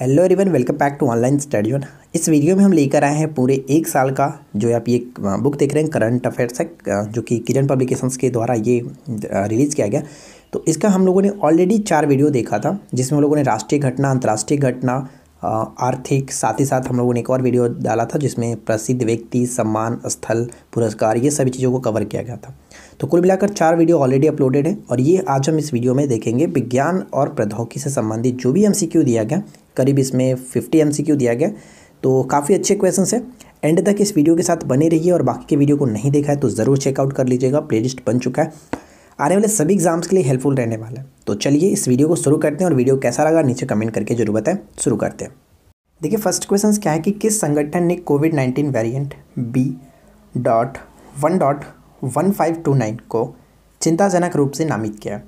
hello everyone welcome back to online study on इस वीडियो में हम लेकर आए हैं पूरे एक साल का जो आप ये बुक देख रहे हैं करंट अफेयर्स है जो कि किरण पब्लिकेशंस के द्वारा ये रिलीज़ किया गया तो इसका हम लोगों ने ऑलरेडी चार वीडियो देखा था जिसमें हम लोगों ने राष्ट्रीय घटना अंतर्राष्ट्रीय घटना आर्थिक साथ ही साथ हम लोगों ने एक और वीडियो डाला था जिसमें प्रसिद्ध व्यक्ति सम्मान स्थल पुरस्कार ये सभी चीज़ों को कवर किया गया था तो कुल मिलाकर चार वीडियो ऑलरेडी अपलोडेड है और ये आज हम इस वीडियो में देखेंगे विज्ञान और प्रौद्योगिकी से संबंधित जो भी एम दिया गया करीब इसमें फिफ्टी एम दिया गया तो काफ़ी अच्छे क्वेश्चन है एंड तक इस वीडियो के साथ बने रहिए और बाकी के वीडियो को नहीं देखा है तो ज़रूर चेकआउट कर लीजिएगा प्लेलिस्ट बन चुका है आने वाले सभी एग्जाम्स के लिए हेल्पफुल रहने वाला है तो चलिए इस वीडियो को शुरू करते हैं और वीडियो कैसा लगा नीचे कमेंट करके जरूर बताएं शुरू करते हैं देखिए फर्स्ट क्वेश्चन क्या है कि किस संगठन ने Covid nineteen variant B dot one dot 1529 को चिंताजनक रूप से नामित किया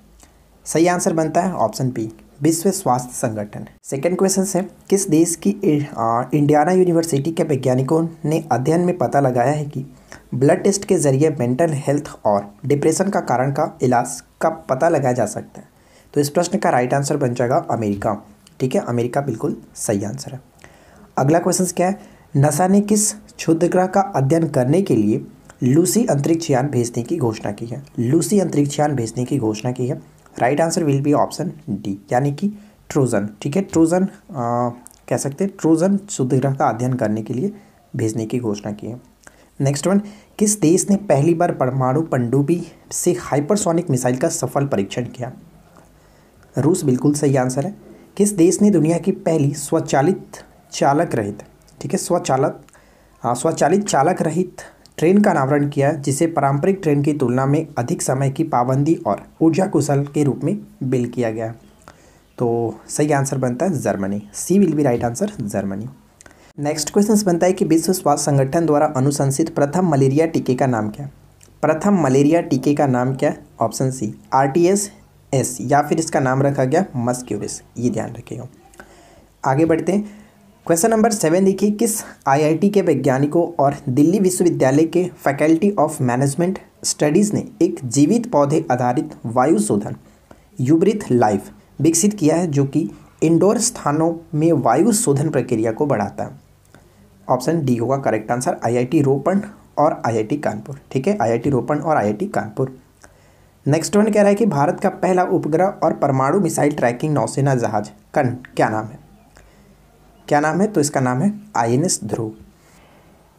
सही आंसर बनता है ऑप्शन बी विश्व स्वास्थ्य संगठन सेकेंड क्वेश्चन है किस देश की इंडियाना यूनिवर्सिटी के वैज्ञानिकों ने अध्ययन में पता लगाया है कि ब्लड टेस्ट के जरिए मेंटल हेल्थ और डिप्रेशन का कारण का इलाज का पता लगाया जा सकता है तो इस प्रश्न का राइट आंसर बन जाएगा अमेरिका ठीक है अमेरिका बिल्कुल सही आंसर है अगला क्वेश्चन क्या है नशा ने किस क्षुद्रग्रह का अध्ययन करने के लिए लूसी अंतरिक्ष यान भेजने की घोषणा की है लूसी अंतरिक्ष यान भेजने की घोषणा की है right answer will be option D यानी कि ट्रोजन ठीक है ट्रोजन कह सकते हैं ट्रोजन शुद्धग्रह का अध्ययन करने के लिए भेजने की घोषणा की है नेक्स्ट वन किस देश ने पहली बार परमाणु पंडुबी से हाइपरसोनिक मिसाइल का सफल परीक्षण किया रूस बिल्कुल सही आंसर है किस देश ने दुनिया की पहली स्वचालित चालक रहित ठीक है स्वचालक स्वचालित चालक रहित ट्रेन का अनावरण किया जिसे पारंपरिक ट्रेन की तुलना में अधिक समय की पाबंदी और ऊर्जा कुशल के रूप में बिल किया गया तो सही आंसर बनता है Germany C will be right answer Germany next question बनता है कि विश्व स्वास्थ्य संगठन द्वारा अनुशंसित प्रथम मलेरिया टीके का नाम क्या प्रथम मलेरिया टीके का नाम क्या option C R T S S या फिर इसका नाम रखा गया मस्क्यूरिस ये ध्यान रखेगा आगे बढ़ते हैं क्वेश्चन नंबर सेवन देखिए किस आईआईटी के वैज्ञानिकों और दिल्ली विश्वविद्यालय के फैकल्टी ऑफ मैनेजमेंट स्टडीज़ ने एक जीवित पौधे आधारित वायु शोधन यूब्रिथ लाइफ विकसित किया है जो कि इंडोर स्थानों में वायु शोधन प्रक्रिया को बढ़ाता है ऑप्शन डी होगा करेक्ट आंसर आईआईटी रोपण और आईआईटी कानपुर ठीक है आईआईटी रोपण और आईआईटी कानपुर नेक्स्ट वन कह रहा है कि भारत का पहला उपग्रह और परमाणु मिसाइल ट्रैकिंग नौसेना जहाज कन क्या नाम है क्या नाम है तो इसका नाम है आई ध्रुव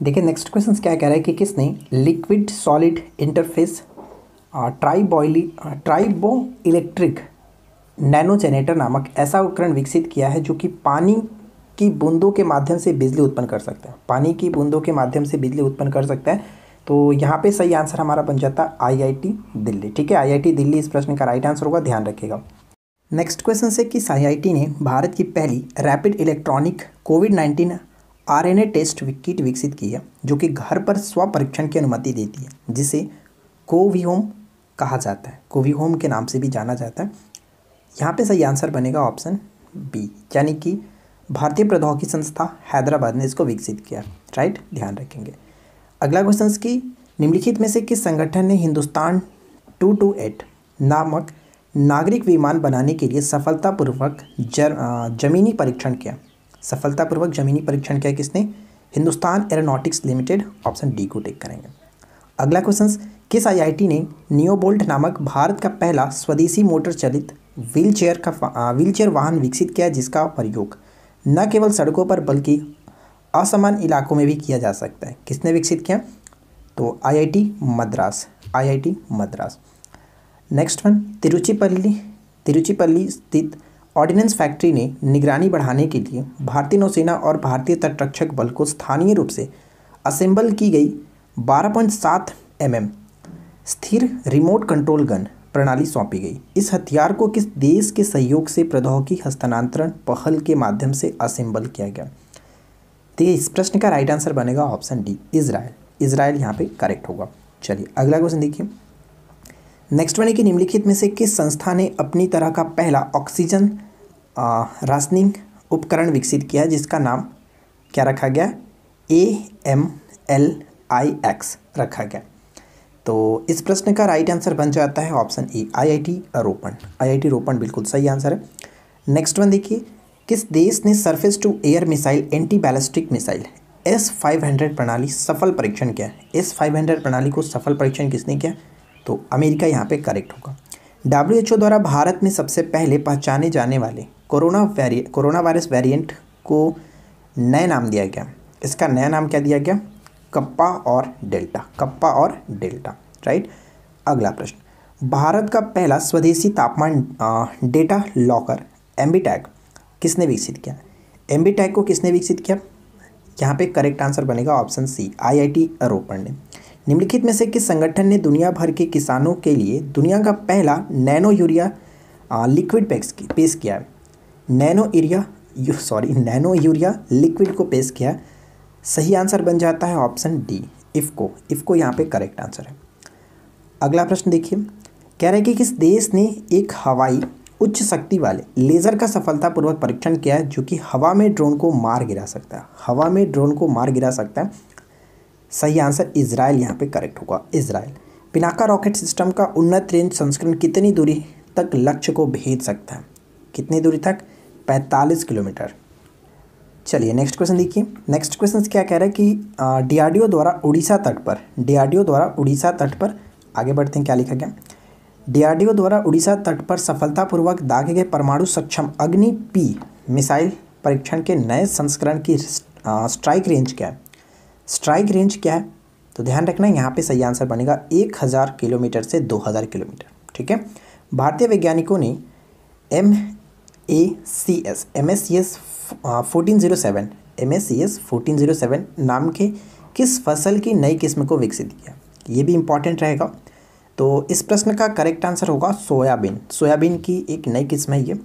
देखिए नेक्स्ट क्वेश्चन क्या कह रहा है कि किसने लिक्विड सॉलिड इंटरफेस ट्राइबॉइली ट्राइबो इलेक्ट्रिक नैनो नामक ऐसा उपकरण विकसित किया है जो कि पानी की बूंदों के माध्यम से बिजली उत्पन्न कर सकता है पानी की बूंदों के माध्यम से बिजली उत्पन्न कर सकता है तो यहाँ पे सही आंसर हमारा बन जाता है आईआईटी दिल्ली ठीक है आईआईटी दिल्ली इस प्रश्न का राइट आंसर होगा ध्यान रखिएगा नेक्स्ट क्वेश्चन से कि आईआईटी ने भारत की पहली rapid electronic COVID 19 RNA test kit विकसित की है जो कि घर पर स्व परीक्षण की अनुमति देती है जिसे कोवी होम कहा जाता है कोवी होम के नाम से भी जाना जाता है यहाँ पे सही आंसर बनेगा ऑप्शन बी यानी कि भारतीय प्रौद्योगिकी संस्था हैदराबाद ने इसको विकसित किया राइट ध्यान रखेंगे अगला क्वेश्चन की निम्नलिखित में से किस संगठन ने हिंदुस्तान टू टू एट नामक नागरिक विमान बनाने के लिए सफलतापूर्वक जमीनी परीक्षण किया सफलतापूर्वक जमीनी परीक्षण किया किसने Hindustan aeronautics limited option D को टेक करेंगे अगला क्वेश्चन किस आईआईटी ने नियोबोल्ट नामक भारत का पहला स्वदेशी मोटर चलित व्हीलचेयर का व्हीलचेयर वाहन विकसित किया जिसका प्रयोग न केवल सड़कों पर बल्कि असमान इलाकों में भी किया जा सकता है किसने विकसित किया तो IIT Madras IIT Madras next one Tiruchirappalli Tiruchirappalli स्थित ऑर्डिनेंस फैक्ट्री ने निगरानी बढ़ाने के लिए भारतीय नौसेना और भारतीय तटरक्षक बल को स्थानीय रूप से असेंबल की गई 12.7 पॉइंट स्थिर रिमोट कंट्रोल गन प्रणाली सौंपी गई इस हथियार को किस देश के सहयोग से प्रौद्योगिकी हस्तांतरण पहल के माध्यम से असेंबल किया गया देखिए तो इस प्रश्न का राइट आंसर बनेगा ऑप्शन डी इसराइल इसराइल यहाँ पे करेक्ट होगा चलिए अगला क्वेश्चन देखिए नेक्स्ट बने कि निम्नलिखित में से किस संस्था ने अपनी तरह का पहला ऑक्सीजन रासनिंग उपकरण विकसित किया जिसका नाम क्या रखा गया A M L I X रखा गया तो इस प्रश्न का राइट आंसर बन जाता है option A IIT Ropar IIT Ropar बिल्कुल सही आंसर है नेक्स्ट वन देखिए किस देश ने surface to air missile anti ballistic missile S five hundred प्रणाली सफल परीक्षण किया एस फाइव हंड्रेड प्रणाली को सफल परीक्षण किसने किया तो अमेरिका यहाँ पे करेक्ट होगा डब्ल्यू द्वारा भारत में सबसे पहले पहचाने जाने वाले कोरोना वेरिय कोरोना वायरस वेरियंट को नया नाम दिया गया इसका नया नाम क्या दिया गया कप्पा और डेल्टा कप्पा और डेल्टा राइट अगला प्रश्न भारत का पहला स्वदेशी तापमान डेटा लॉकर एम्बी टैग किसने विकसित किया एम्बी टैग को किसने विकसित किया यहाँ पे करेक्ट आंसर बनेगा ऑप्शन सी आईआईटी अरोपण ने निम्नलिखित में से किस संगठन ने दुनिया भर के किसानों के लिए दुनिया का पहला नैनो यूरिया लिक्विड पैक्स की पेश किया है nano urea sorry nano urea liquid को पेश किया है सही आंसर बन जाता है ऑप्शन डी इफ़को इफ़को यहाँ पे करेक्ट आंसर है अगला प्रश्न देखिए कह रहे हैं कि किस देश ने एक हवाई उच्च शक्ति वाले लेज़र का सफलतापूर्वक परीक्षण किया है जो कि हवा में ड्रोन को मार गिरा सकता है हवा में ड्रोन को मार गिरा सकता है सही आंसर इसराइल यहाँ पे करेक्ट होगा इसराइल पिनाका रॉकेट सिस्टम का उन्नत रेंज संस्करण कितनी दूरी तक लक्ष्य को भेज सकता है कितनी दूरी तक 45 किलोमीटर चलिए नेक्स्ट क्वेश्चन देखिए नेक्स्ट क्वेश्चन क्या कह रहा है कि डी द्वारा उड़ीसा तट पर डी द्वारा उड़ीसा तट पर आगे बढ़ते हैं क्या लिखा गया डी द्वारा उड़ीसा तट पर सफलतापूर्वक दागे गए परमाणु सक्षम अग्नि पी मिसाइल परीक्षण के नए संस्करण की स्ट्राइक रेंज क्या है स्ट्राइक रेंज क्या है तो ध्यान रखना यहाँ पे सही आंसर बनेगा एक हज़ार किलोमीटर से दो हज़ार किलोमीटर ठीक है भारतीय वैज्ञानिकों ने M A C S M S C S fourteen zero seven M S C S fourteen zero seven नाम के किस फसल की नई किस्म को विकसित किया ये भी इम्पॉर्टेंट रहेगा तो इस प्रश्न का करेक्ट आंसर होगा सोयाबीन सोयाबीन की एक नई किस्म है ये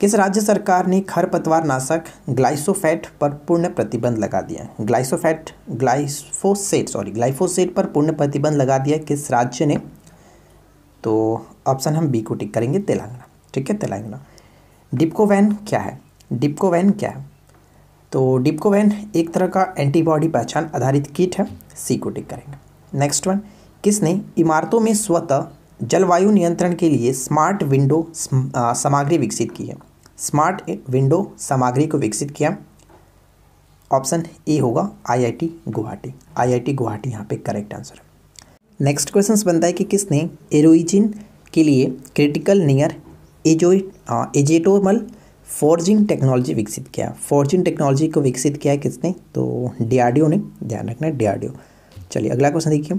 किस राज्य सरकार ने खरपतवार नाशक ग्लाइसोफेट पर पूर्ण प्रतिबंध लगा दिया ग्लाइसोफेट ग्लाइफोसेट सॉरी ग्लाइफोसेट पर पूर्ण प्रतिबंध लगा दिया किस राज्य ने तो ऑप्शन हम बी को टिक करेंगे तेलंगाना ठीक है तेलंगाना डिप्कोवैन क्या है डिप्कोवैन क्या है तो डिप्कोवैन एक तरह का एंटीबॉडी पहचान आधारित किट है सी को टिक करेंगे नेक्स्ट वन किसने इमारतों में स्वतः जलवायु नियंत्रण के लिए स्मार्ट विंडो सामग्री विकसित की है स्मार्ट विंडो सामग्री को विकसित किया ऑप्शन ए होगा आईआईटी गुवाहाटी आईआईटी गुवाहाटी यहाँ पे करेक्ट आंसर है नेक्स्ट क्वेश्चन बनता है कि किसने एरोइजिन के लिए क्रिटिकल नियर एजो एजेटोमल फोर्जिंग टेक्नोलॉजी विकसित किया फोर्जिंग टेक्नोलॉजी को विकसित किया है किसने तो डीआरडीओ ने ध्यान रखना है डीआरडीओ चलिए अगला क्वेश्चन देखिए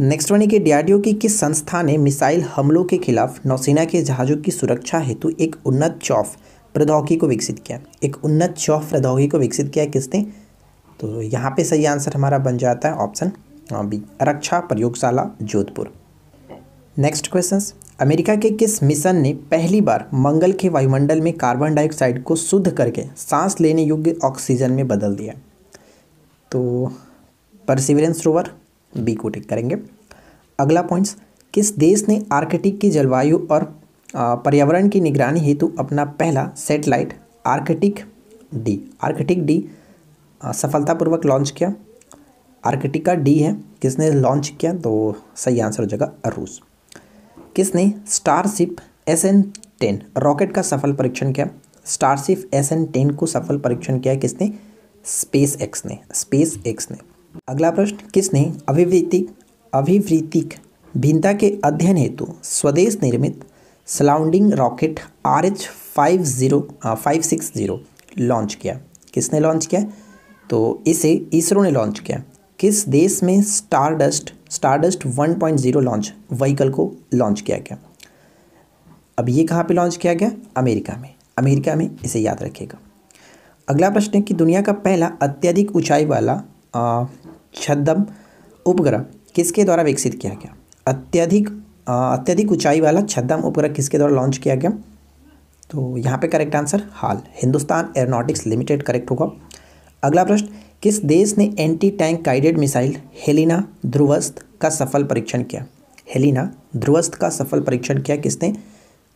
नेक्स्ट वन के डीआरडीओ की किस संस्था ने मिसाइल हमलों के खिलाफ नौसेना के जहाज़ों की सुरक्षा हेतु एक उन्नत चौफ प्रौद्योगिकी को विकसित किया एक उन्नत शौफ प्रौद्योगिकी को विकसित किया किसने तो यहाँ पे सही आंसर हमारा बन जाता है ऑप्शन बी रक्षा प्रयोगशाला जोधपुर नेक्स्ट क्वेश्चन अमेरिका के किस मिशन ने पहली बार मंगल के वायुमंडल में कार्बन डाइऑक्साइड को शुद्ध करके सांस लेने योग्य ऑक्सीजन में बदल दिया तो परसिवरेंस रोवर बी को टिक करेंगे अगला पॉइंट्स किस देश ने आर्कटिक की जलवायु और पर्यावरण की निगरानी हेतु अपना पहला satellite Arctic D Arctic D सफलतापूर्वक लॉन्च किया आर्कटिका डी है किसने लॉन्च किया तो सही आंसर हो जाएगा रूस किसने starship S N ten rocket का सफल परीक्षण किया स्टारशिप एस एन टेन को सफल परीक्षण किया किसने स्पेस एक्स ने स्पेस एक्स ने अगला प्रश्न किसने अभिवृत्ति अभिवृत्तिक भिन्नता के अध्ययन हेतु स्वदेश निर्मित sounding rocket R H five zero five six zero launch किया किसने लॉन्च किया तो इसे इसरो ने लॉन्च किया किस देश में star dust star dust one point zero launch vehicle को लॉन्च किया गया अब ये कहाँ पे लॉन्च किया गया अमेरिका में अमेरिका में इसे याद रखेगा अगला प्रश्न है कि दुनिया का पहला अत्यधिक ऊंचाई वाला uh, छदम उपग्रह किसके द्वारा विकसित किया गया अत्यधिक अत्यधिक ऊंचाई वाला छद्म उपग्रह किसके द्वारा लॉन्च किया गया तो यहाँ पे करेक्ट आंसर हाल हिंदुस्तान एयरोनॉटिक्स लिमिटेड करेक्ट होगा अगला प्रश्न किस देश ने anti tank guided missile Helina Dhruvastra का सफल परीक्षण किया हेलिना ध्रुवस्त का सफल परीक्षण किया किसने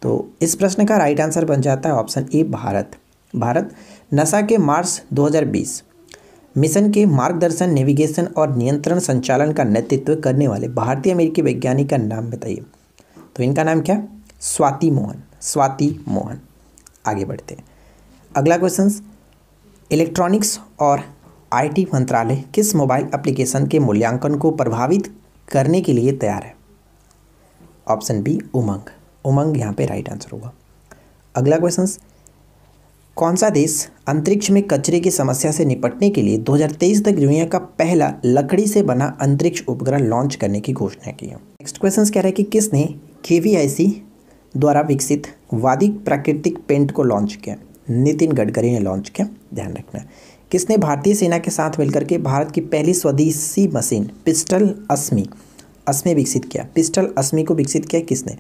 तो इस प्रश्न का राइट आंसर बन जाता है ऑप्शन ए भारत भारत नशा के मार्च दो मिशन के मार्गदर्शन नेविगेशन और नियंत्रण संचालन का नेतृत्व करने वाले भारतीय अमेरिकी वैज्ञानिक का नाम बताइए तो इनका नाम क्या स्वाति मोहन स्वाति मोहन आगे बढ़ते हैं अगला क्वेश्चन इलेक्ट्रॉनिक्स और आईटी मंत्रालय किस मोबाइल एप्लीकेशन के मूल्यांकन को प्रभावित करने के लिए तैयार है ऑप्शन बी उमंग उमंग यहाँ पे राइट आंसर होगा अगला क्वेश्चन कौन सा देश अंतरिक्ष में कचरे की समस्या से निपटने के लिए 2023 तक दुनिया का पहला लकड़ी से बना अंतरिक्ष उपग्रह लॉन्च करने की घोषणा की है नेक्स्ट क्वेश्चन कह रहा है कि किसने के द्वारा विकसित वादी प्राकृतिक पेंट को लॉन्च किया नितिन गडकरी ने लॉन्च किया ध्यान रखना किसने भारतीय सेना के साथ मिलकर के भारत की पहली स्वदेशी मशीन पिस्टल अस्मी अस्मी विकसित किया पिस्टल अस्मी को विकसित किया किसने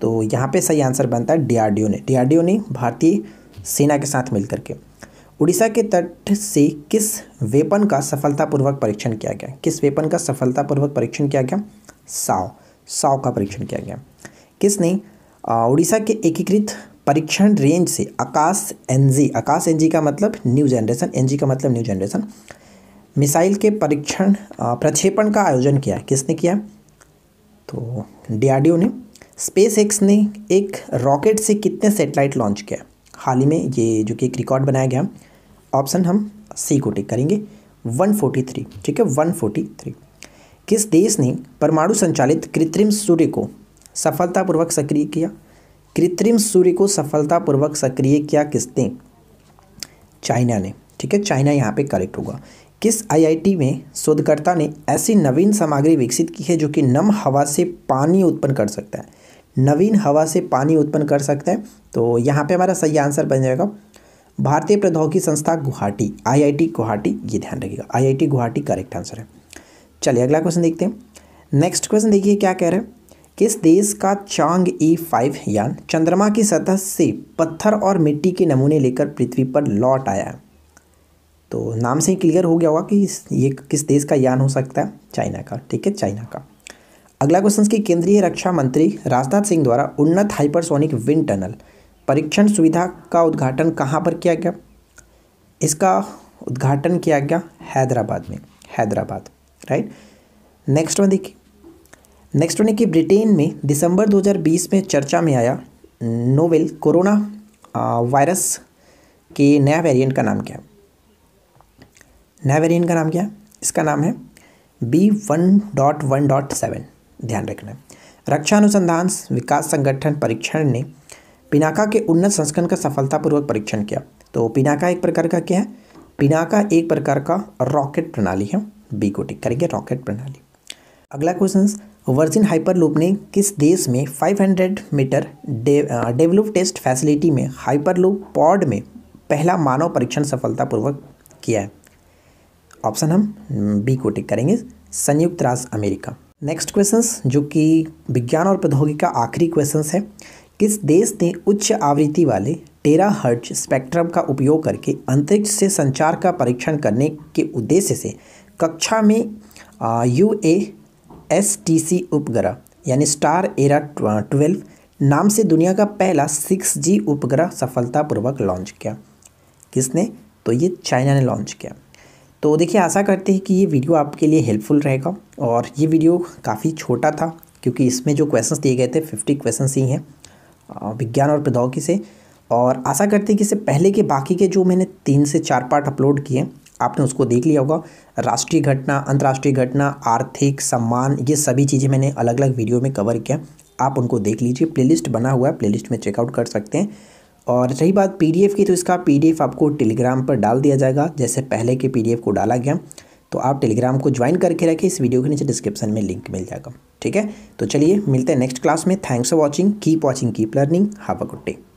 तो यहाँ पे सही आंसर बनता है डीआरडीओ ने डीआरडीओ ने भारतीय सेना के साथ मिलकर के उड़ीसा के तट से किस वेपन का सफलतापूर्वक परीक्षण किया गया किस वेपन का सफलतापूर्वक परीक्षण किया गया साव साव का परीक्षण किया गया किसने उड़ीसा के एकीकृत परीक्षण रेंज से आकाश एनजी आकाश एनजी का मतलब न्यू जनरेशन एनजी का मतलब न्यू जनरेशन मिसाइल के परीक्षण प्रक्षेपण का आयोजन किया किसने किया तो डीआरडीओ ने स्पेस एक्स ने एक रॉकेट से कितने सेटेलाइट लॉन्च किया हाल ही में ये जो कि एक रिकॉर्ड बनाया गया ऑप्शन हम सी को टिक करेंगे 143 ठीक है 143 किस देश ने परमाणु संचालित कृत्रिम सूर्य को सफलतापूर्वक सक्रिय किया कृत्रिम सूर्य को सफलतापूर्वक सक्रिय किया किसने चाइना ने ठीक है चाइना यहाँ पे करेक्ट होगा किस आईआईटी में शोधकर्ता ने ऐसी नवीन सामग्री विकसित की है जो कि नम हवा से पानी उत्पन्न कर सकता है नवीन हवा से पानी उत्पन्न कर सकते हैं तो यहाँ पे हमारा सही आंसर बन जाएगा भारतीय प्रौद्योगिकी संस्था गुवाहाटी आईआईटी गुवाहाटी ये ध्यान रखिएगा आईआईटी गुवाहाटी करेक्ट आंसर है चलिए अगला क्वेश्चन देखते हैं नेक्स्ट क्वेश्चन देखिए क्या कह रहे हैं किस देश का चांग ई e फाइव यान चंद्रमा की सतह से पत्थर और मिट्टी के नमूने लेकर पृथ्वी पर लौट आया है तो नाम से ही क्लियर हो गया होगा कि ये किस देश का यान हो सकता है चाइना का ठीक है चाइना का अगला क्वेश्चन की केंद्रीय रक्षा मंत्री राजनाथ सिंह द्वारा उन्नत हाइपरसोनिक विंड टनल परीक्षण सुविधा का उद्घाटन कहाँ पर किया गया इसका उद्घाटन किया गया हैदराबाद में हैदराबाद राइट नेक्स्ट वन देखिए नेक्स्ट वन देखिए ब्रिटेन में दिसंबर 2020 में चर्चा में आया नोवेल कोरोना वायरस के नया वेरिएंट का नाम क्या है नया वेरिएंट का नाम क्या है इसका नाम है B one dot one dot seven ध्यान रखना है रक्षा अनुसंधान विकास संगठन परीक्षण ने पिनाका के उन्नत संस्करण का सफलतापूर्वक परीक्षण किया तो पिनाका एक प्रकार का क्या है पिनाका एक प्रकार का रॉकेट प्रणाली है बी को टिक करेंगे रॉकेट प्रणाली अगला क्वेश्चन वर्जिन हाइपरलूप ने किस देश में 500 मीटर डेवलप टेस्ट फैसिलिटी में हाइपरलूप पॉड में पहला मानव परीक्षण सफलतापूर्वक किया है ऑप्शन हम बी को टिक करेंगे संयुक्त राष्ट्र अमेरिका नेक्स्ट क्वेश्चन जो कि विज्ञान और प्रौद्योगिकी का आखिरी क्वेश्चन है किस देश ने उच्च आवृत्ति वाले टेरा हर्च स्पेक्ट्रम का उपयोग करके अंतरिक्ष से संचार का परीक्षण करने के उद्देश्य से कक्षा में U A S T C उपग्रह यानी स्टार एरा ट्वेल्व नाम से दुनिया का पहला सिक्स जी उपग्रह सफलतापूर्वक लॉन्च किया किसने तो ये चाइना ने लॉन्च किया तो देखिए आशा करते हैं कि ये वीडियो आपके लिए हेल्पफुल रहेगा और ये वीडियो काफ़ी छोटा था क्योंकि इसमें जो क्वेश्चंस दिए गए थे फिफ्टी क्वेश्चंस ही हैं विज्ञान और प्रौद्योगिकी से और आशा करते हैं कि इससे पहले के बाकी के जो मैंने तीन से चार पार्ट अपलोड किए आपने उसको देख लिया होगा राष्ट्रीय घटना अंतर्राष्ट्रीय घटना आर्थिक सम्मान ये सभी चीज़ें मैंने अलग अलग वीडियो में कवर किया आप उनको देख लीजिए प्लेलिस्ट बना हुआ है प्लेलिस्ट में चेकआउट कर सकते हैं और रही बात पी की तो इसका पी आपको टेलीग्राम पर डाल दिया जाएगा जैसे पहले के पी को डाला गया तो आप टेलीग्राम को ज्वाइन करके रखें इस वीडियो के नीचे डिस्क्रिप्शन में लिंक मिल जाएगा ठीक है तो चलिए मिलते हैं नेक्स्ट क्लास में thanks for watching keep watching keep learning have a good day